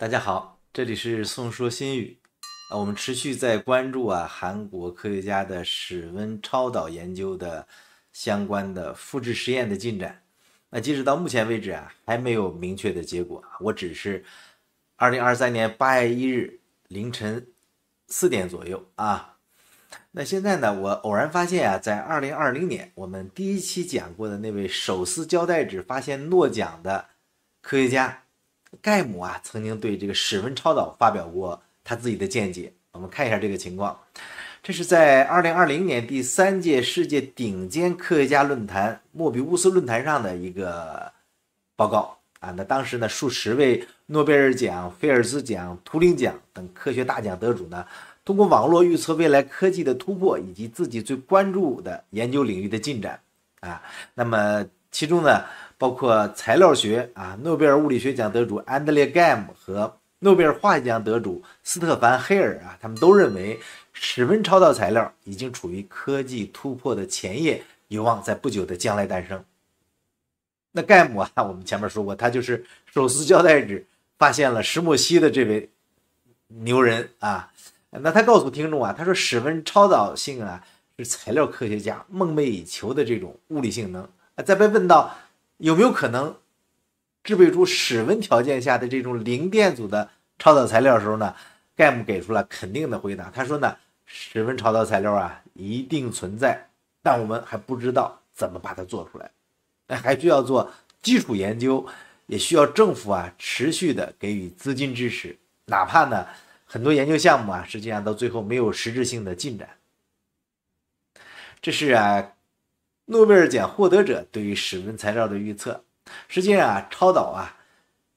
大家好，这里是《宋说新语》啊，我们持续在关注啊韩国科学家的室温超导研究的相关的复制实验的进展。那截止到目前为止啊，还没有明确的结果啊。我只是二零二三年八月一日凌晨四点左右啊。那现在呢，我偶然发现啊，在二零二零年我们第一期讲过的那位手撕胶带纸发现诺奖的科学家。盖姆啊，曾经对这个史温超导发表过他自己的见解。我们看一下这个情况，这是在二零二零年第三届世界顶尖科学家论坛——莫比乌斯论坛上的一个报告啊。那当时呢，数十位诺贝尔奖、菲尔兹奖、图灵奖等科学大奖得主呢，通过网络预测未来科技的突破以及自己最关注的研究领域的进展啊。那么其中呢？包括材料学啊，诺贝尔物理学奖得主安德烈·盖姆和诺贝尔化学奖得主斯特凡·黑尔啊，他们都认为，室温超导材料已经处于科技突破的前夜，有望在不久的将来诞生。那盖姆啊，我们前面说过，他就是手撕胶带纸发现了石墨烯的这位牛人啊。那他告诉听众啊，他说室温超导性啊，是材料科学家梦寐以求的这种物理性能啊。在被问到。有没有可能制备出室温条件下的这种零电阻的超导材料的时候呢？盖姆给出了肯定的回答。他说呢，室温超导材料啊一定存在，但我们还不知道怎么把它做出来。那还需要做基础研究，也需要政府啊持续的给予资金支持。哪怕呢，很多研究项目啊，实际上到最后没有实质性的进展。这是啊。诺贝尔奖获得者对于史温材料的预测，实际上啊，超导啊，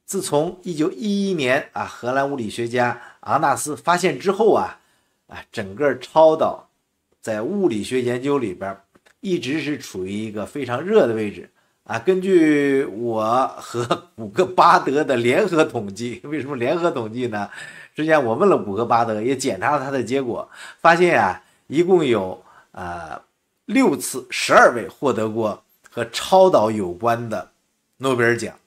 自从一九一一年啊，荷兰物理学家昂纳斯发现之后啊，啊，整个超导在物理学研究里边一直是处于一个非常热的位置啊。根据我和古格巴德的联合统计，为什么联合统计呢？实际上我问了古格巴德，也检查了他的结果，发现啊，一共有呃。六次十二位获得过和超导有关的诺贝尔奖，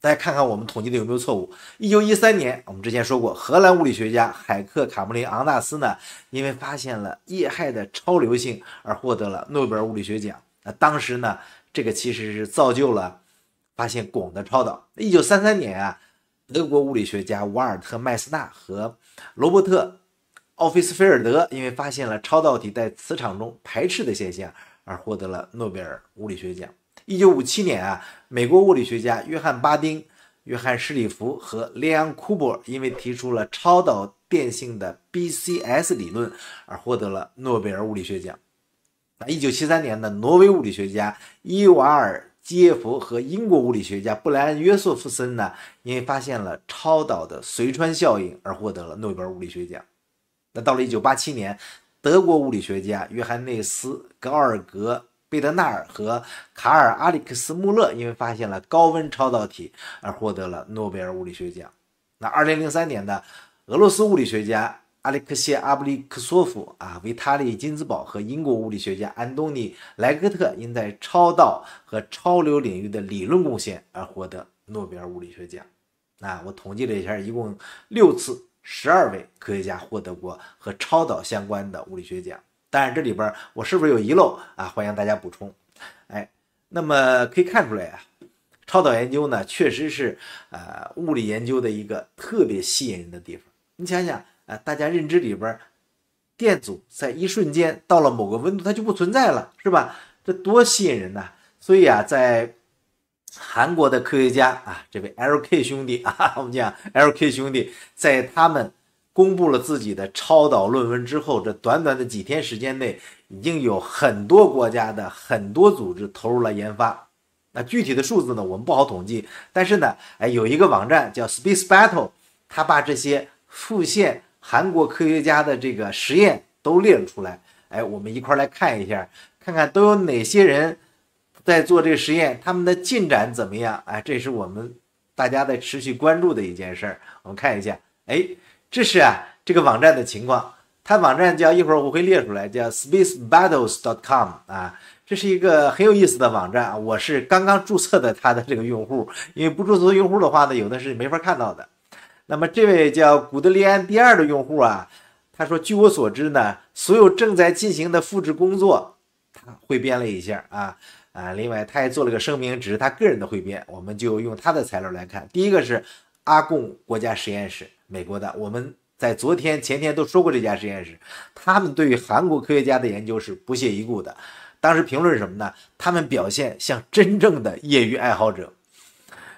大家看看我们统计的有没有错误？一九一三年，我们之前说过，荷兰物理学家海克·卡姆林·昂纳斯呢，因为发现了液氦的超流性而获得了诺贝尔物理学奖。那当时呢，这个其实是造就了发现汞的超导。一九三三年啊，德国物理学家瓦尔特·麦斯纳和罗伯特。奥菲斯菲尔德因为发现了超导体在磁场中排斥的现象而获得了诺贝尔物理学奖。一九五七年啊，美国物理学家约翰巴丁、约翰施里弗和利昂库珀因为提出了超导电性的 BCS 理论而获得了诺贝尔物理学奖。那一九七三年呢，挪威物理学家伊瓦尔基耶夫和英国物理学家布莱恩约瑟夫森呢，因为发现了超导的随穿效应而获得了诺贝尔物理学奖。那到了一九八七年，德国物理学家约翰内斯·高尔格·贝德纳尔和卡尔·阿里克斯·穆勒因为发现了高温超导体而获得了诺贝尔物理学奖。那二零零三年的俄罗斯物理学家阿列克谢·阿布利克索夫、啊维塔利·金兹堡和英国物理学家安东尼·莱格特因在超导和超流领域的理论贡献而获得诺贝尔物理学奖。那我统计了一下，一共六次。十二位科学家获得过和超导相关的物理学奖，当然这里边我是不是有遗漏啊？欢迎大家补充。哎，那么可以看出来啊，超导研究呢确实是呃物理研究的一个特别吸引人的地方。你想想啊，大家认知里边，电阻在一瞬间到了某个温度它就不存在了，是吧？这多吸引人呐！所以啊，在韩国的科学家啊，这位 L.K 兄弟啊，我们讲 L.K 兄弟，在他们公布了自己的超导论文之后，这短短的几天时间内，已经有很多国家的很多组织投入了研发。那具体的数字呢，我们不好统计，但是呢，哎，有一个网站叫 Space Battle，他把这些复现韩国科学家的这个实验都列了出来。哎，我们一块来看一下，看看都有哪些人。在做这个实验，他们的进展怎么样？哎，这是我们大家在持续关注的一件事儿。我们看一下，哎，这是啊这个网站的情况。它网站叫一会儿我会列出来，叫 spacebattles.com 啊，这是一个很有意思的网站啊。我是刚刚注册的它的这个用户，因为不注册用户的话呢，有的是没法看到的。那么这位叫古德利安第二的用户啊，他说：“据我所知呢，所有正在进行的复制工作，他汇编了一下啊。”啊，另外他还做了个声明，只是他个人的汇编，我们就用他的材料来看。第一个是阿贡国家实验室，美国的，我们在昨天、前天都说过这家实验室，他们对于韩国科学家的研究是不屑一顾的。当时评论什么呢？他们表现像真正的业余爱好者。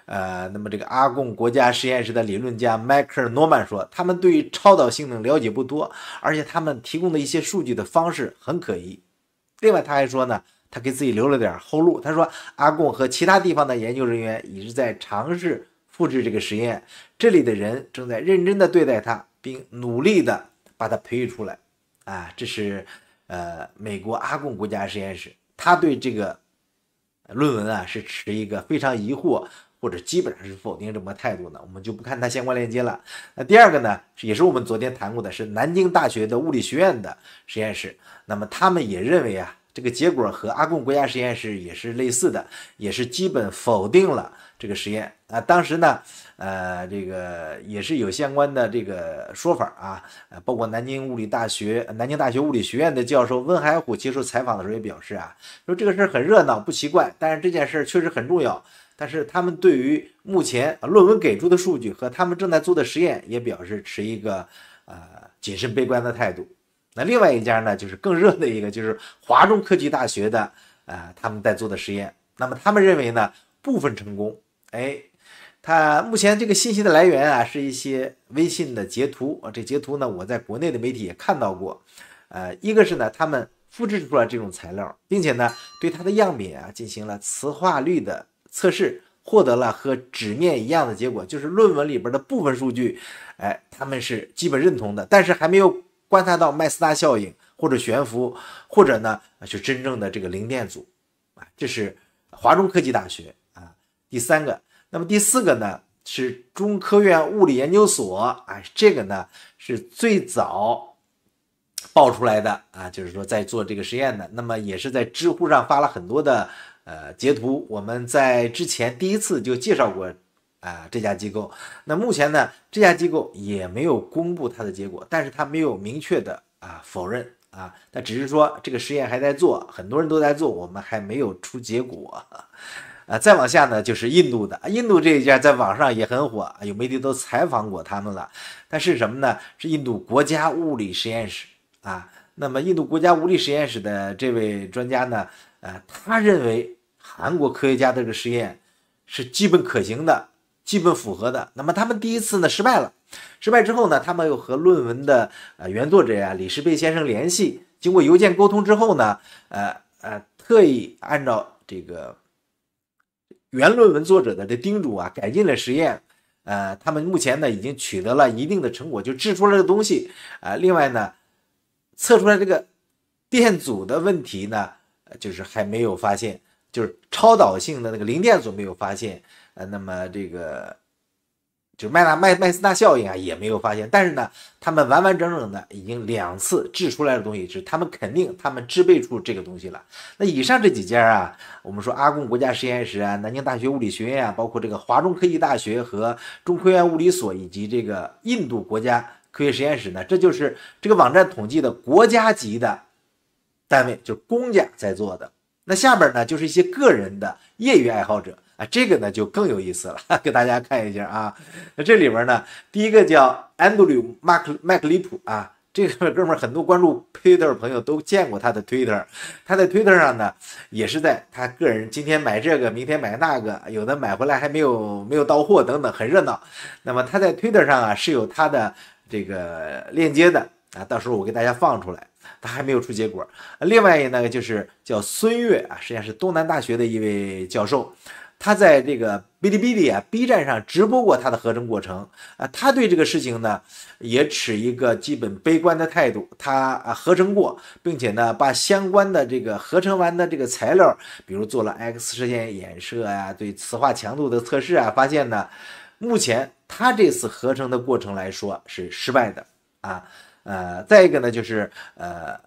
呃，那么这个阿贡国家实验室的理论家迈克尔·诺曼说，他们对于超导性能了解不多，而且他们提供的一些数据的方式很可疑。另外他还说呢。他给自己留了点后路。他说：“阿贡和其他地方的研究人员一直在尝试复制这个实验，这里的人正在认真的对待它，并努力的把它培育出来。”啊，这是呃美国阿贡国家实验室。他对这个论文啊是持一个非常疑惑或者基本上是否定这么态度呢？我们就不看他相关链接了。那第二个呢，也是我们昨天谈过的是南京大学的物理学院的实验室。那么他们也认为啊。这个结果和阿贡国家实验室也是类似的，也是基本否定了这个实验啊。当时呢，呃，这个也是有相关的这个说法啊。呃，包括南京物理大学、南京大学物理学院的教授温海虎接受采访的时候也表示啊，说这个事儿很热闹，不奇怪。但是这件事儿确实很重要。但是他们对于目前论文给出的数据和他们正在做的实验也表示持一个呃谨慎悲观的态度。那另外一家呢，就是更热的一个，就是华中科技大学的，啊，他们在做的实验。那么他们认为呢，部分成功。哎，他目前这个信息的来源啊，是一些微信的截图啊。这截图呢，我在国内的媒体也看到过。呃，一个是呢，他们复制出来这种材料，并且呢，对它的样品啊进行了磁化率的测试，获得了和纸面一样的结果，就是论文里边的部分数据，哎，他们是基本认同的，但是还没有。观察到麦斯达效应，或者悬浮，或者呢，是真正的这个零电阻啊，这是华中科技大学啊。第三个，那么第四个呢，是中科院物理研究所啊，这个呢是最早爆出来的啊，就是说在做这个实验的，那么也是在知乎上发了很多的呃截图，我们在之前第一次就介绍过。啊，这家机构，那目前呢，这家机构也没有公布它的结果，但是它没有明确的啊否认啊，它只是说这个实验还在做，很多人都在做，我们还没有出结果。啊，再往下呢，就是印度的，印度这一家在网上也很火，有媒体都采访过他们了。但是什么呢？是印度国家物理实验室啊。那么印度国家物理实验室的这位专家呢，呃，他认为韩国科学家这个实验是基本可行的。基本符合的。那么他们第一次呢失败了，失败之后呢，他们又和论文的呃原作者呀李世贝先生联系，经过邮件沟通之后呢，呃呃特意按照这个原论文作者的这叮嘱啊，改进了实验。呃，他们目前呢已经取得了一定的成果，就制出来的东西啊。另外呢，测出来这个电阻的问题呢，就是还没有发现，就是超导性的那个零电阻没有发现。呃，那么这个就是麦纳麦麦斯纳效应啊，也没有发现。但是呢，他们完完整整的已经两次制出来的东西，是他们肯定他们制备出这个东西了。那以上这几家啊，我们说阿贡国家实验室啊、南京大学物理学院啊，包括这个华中科技大学和中科院物理所以及这个印度国家科学实验室呢，这就是这个网站统计的国家级的单位，就是公家在做的。那下边呢，就是一些个人的业余爱好者。这个呢就更有意思了，给大家看一下啊。那这里边呢，第一个叫 Andrew Mac 麦克里普啊，这个哥们儿很多关注 Twitter 朋友都见过他的 Twitter，他在 Twitter 上呢也是在他个人今天买这个，明天买那个，有的买回来还没有没有到货等等，很热闹。那么他在 Twitter 上啊是有他的这个链接的啊，到时候我给大家放出来。他还没有出结果。另外那个就是叫孙悦啊，实际上是东南大学的一位教授。他在这个哔哩哔哩啊，B 站上直播过他的合成过程啊，他对这个事情呢也持一个基本悲观的态度。他啊合成过，并且呢把相关的这个合成完的这个材料，比如做了 X 射线衍射啊，对磁化强度的测试啊，发现呢，目前他这次合成的过程来说是失败的啊。呃，再一个呢就是呃。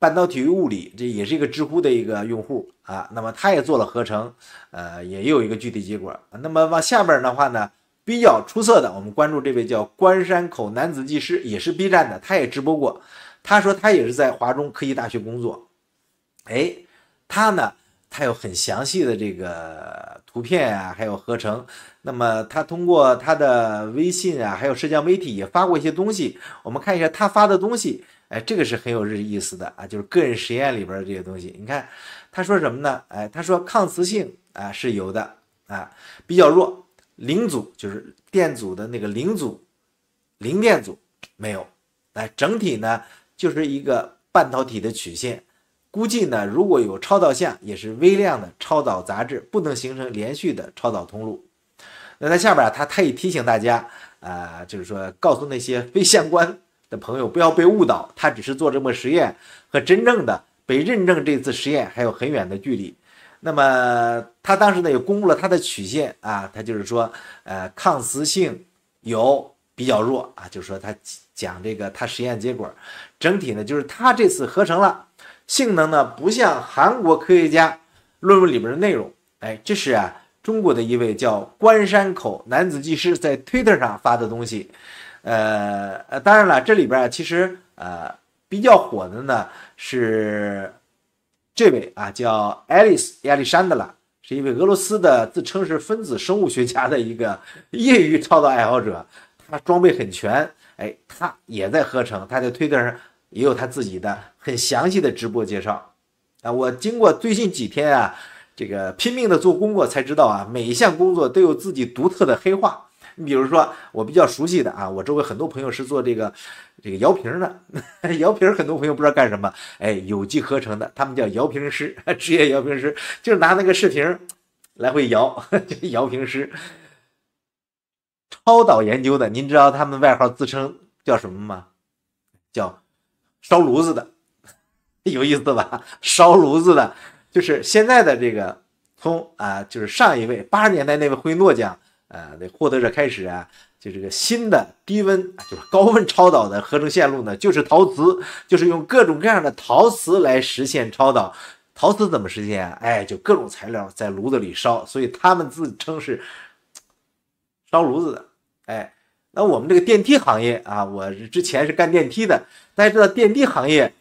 半导体物理，这也是一个知乎的一个用户啊，那么他也做了合成，呃，也有一个具体结果。那么往下边的话呢，比较出色的，我们关注这位叫关山口男子技师，也是 B 站的，他也直播过。他说他也是在华中科技大学工作。哎，他呢，他有很详细的这个图片啊，还有合成。那么他通过他的微信啊，还有社交媒体也发过一些东西。我们看一下他发的东西。哎，这个是很有意思的啊，就是个人实验里边的这些东西。你看他说什么呢？哎，他说抗磁性啊是有的啊，比较弱。零阻就是电阻的那个零阻，零电阻没有。哎，整体呢就是一个半导体的曲线。估计呢，如果有超导相，也是微量的超导杂质，不能形成连续的超导通路。那在下边他特意提醒大家啊，就是说告诉那些非相关。的朋友不要被误导，他只是做这么实验，和真正的被认证这次实验还有很远的距离。那么他当时呢也公布了他的曲线啊，他就是说，呃，抗磁性有比较弱啊，就是说他讲这个他实验结果，整体呢就是他这次合成了性能呢不像韩国科学家论文里边的内容。哎，这是啊中国的一位叫关山口男子技师在推特上发的东西。呃呃，当然了，这里边其实呃比较火的呢是这位啊，叫爱丽丝亚历山德拉，是一位俄罗斯的自称是分子生物学家的一个业余超导爱好者，他装备很全，哎，他也在合成，他在推特上也有他自己的很详细的直播介绍。啊，我经过最近几天啊，这个拼命的做工作才知道啊，每一项工作都有自己独特的黑话。你比如说，我比较熟悉的啊，我周围很多朋友是做这个这个摇瓶的，摇瓶，很多朋友不知道干什么，哎，有机合成的，他们叫摇瓶师，职业摇瓶师，就是拿那个试频。来回摇，摇瓶师，超导研究的，您知道他们外号自称叫什么吗？叫烧炉子的，有意思吧？烧炉子的，就是现在的这个，从啊，就是上一位八十年代那位获诺奖。呃，那获得者开始啊，就这个新的低温，就是高温超导的合成线路呢，就是陶瓷，就是用各种各样的陶瓷来实现超导。陶瓷怎么实现啊？哎，就各种材料在炉子里烧，所以他们自称是烧炉子的。哎，那我们这个电梯行业啊，我之前是干电梯的，大家知道电梯行业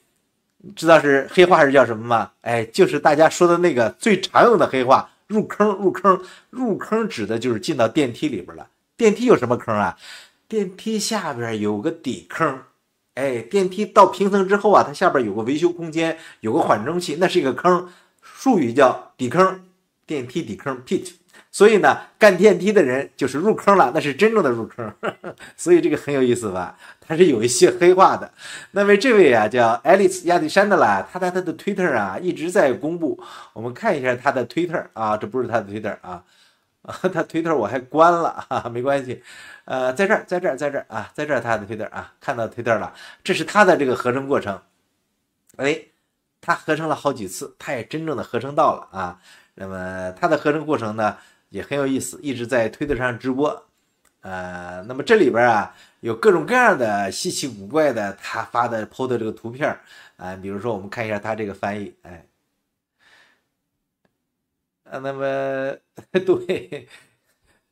知道是黑话是叫什么吗？哎，就是大家说的那个最常用的黑话。入坑入坑入坑，指的就是进到电梯里边了。电梯有什么坑啊？电梯下边有个底坑，哎，电梯到平层之后啊，它下边有个维修空间，有个缓冲器，那是一个坑，术语叫底坑，电梯底坑 pit。所以呢，干电梯的人就是入坑了，那是真正的入坑。所以这个很有意思吧？它是有一些黑化的。那么这位啊，叫艾丽斯亚历山德拉，他他他的 Twitter 啊，一直在公布。我们看一下他的 Twitter 啊，这不是他的 Twitter 啊，他 Twitter 我还关了，没关系。呃，在这儿，在这儿，在这儿啊，在这儿他的 Twitter 啊，看到 Twitter 了，这是他的这个合成过程。哎，他合成了好几次，他也真正的合成到了啊。那么他的合成过程呢？也很有意思，一直在推特上直播，呃，那么这里边啊有各种各样的稀奇古怪的他发的 po 这个图片啊，比如说我们看一下他这个翻译，哎，啊，那么 对，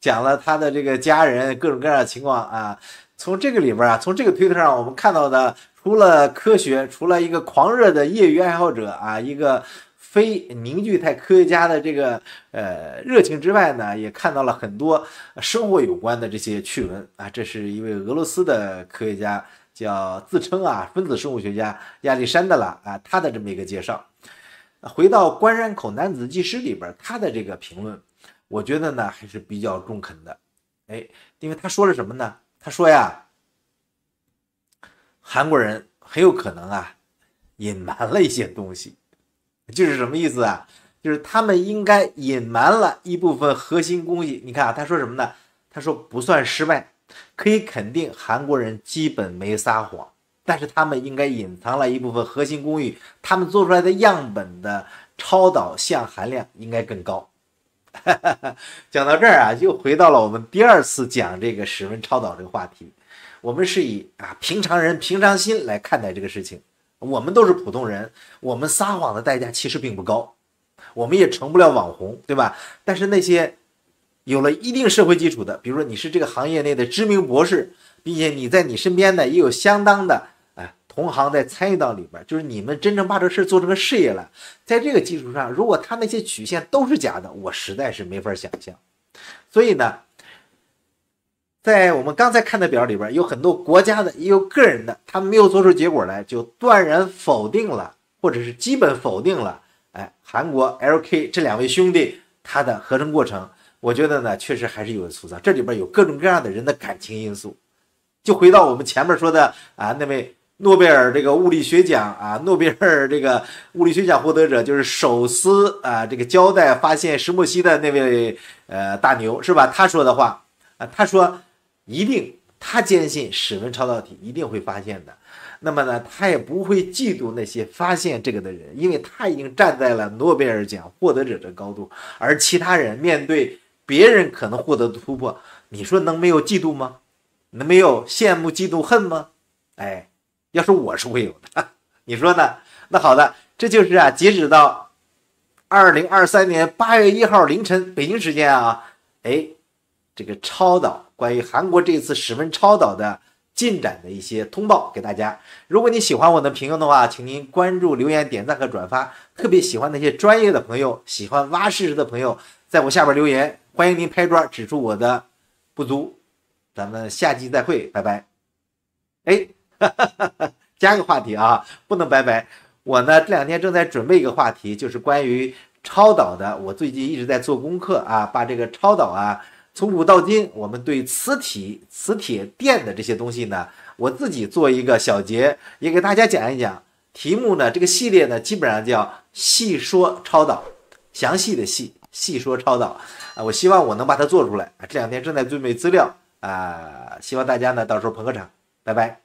讲了他的这个家人各种各样的情况啊，从这个里边啊，从这个推特上我们看到的，除了科学，除了一个狂热的业余爱好者啊，一个。非凝聚态科学家的这个呃热情之外呢，也看到了很多生活有关的这些趣闻啊。这是一位俄罗斯的科学家，叫自称啊分子生物学家亚历山德拉啊，他的这么一个介绍。回到关山口男子技师里边，他的这个评论，我觉得呢还是比较中肯的。哎，因为他说了什么呢？他说呀，韩国人很有可能啊隐瞒了一些东西。就是什么意思啊？就是他们应该隐瞒了一部分核心工艺。你看，啊，他说什么呢？他说不算失败，可以肯定韩国人基本没撒谎。但是他们应该隐藏了一部分核心工艺，他们做出来的样本的超导相含量应该更高。讲到这儿啊，又回到了我们第二次讲这个室温超导这个话题。我们是以啊平常人平常心来看待这个事情。我们都是普通人，我们撒谎的代价其实并不高，我们也成不了网红，对吧？但是那些有了一定社会基础的，比如说你是这个行业内的知名博士，并且你在你身边呢也有相当的啊同行在参与到里边，就是你们真正把这事做成个事业了，在这个基础上，如果他那些曲线都是假的，我实在是没法想象。所以呢。在我们刚才看的表里边，有很多国家的，也有个人的，他没有做出结果来，就断然否定了，或者是基本否定了。哎，韩国 LK 这两位兄弟，他的合成过程，我觉得呢，确实还是有些粗糙。这里边有各种各样的人的感情因素。就回到我们前面说的啊，那位诺贝尔这个物理学奖啊，诺贝尔这个物理学奖获得者，就是手撕啊这个胶带发现石墨烯的那位呃大牛是吧？他说的话啊，他说。一定，他坚信史文超导体一定会发现的。那么呢，他也不会嫉妒那些发现这个的人，因为他已经站在了诺贝尔奖获得者的高度，而其他人面对别人可能获得的突破，你说能没有嫉妒吗？能没有羡慕、嫉妒、恨吗？哎，要是我是会有的。你说呢？那好的，这就是啊，截止到二零二三年八月一号凌晨北京时间啊，哎，这个超导。关于韩国这次十分超导的进展的一些通报给大家。如果你喜欢我的评论的话，请您关注、留言、点赞和转发。特别喜欢那些专业的朋友、喜欢挖事实的朋友，在我下边留言。欢迎您拍砖，指出我的不足。咱们下期再会，拜拜。哎，加个话题啊，不能拜拜。我呢这两天正在准备一个话题，就是关于超导的。我最近一直在做功课啊，把这个超导啊。从古到今，我们对磁体、磁铁、电的这些东西呢，我自己做一个小结，也给大家讲一讲。题目呢，这个系列呢，基本上叫“细说超导”，详细的“细”细说超导。啊，我希望我能把它做出来。啊，这两天正在准备资料。啊，希望大家呢，到时候捧个场。拜拜。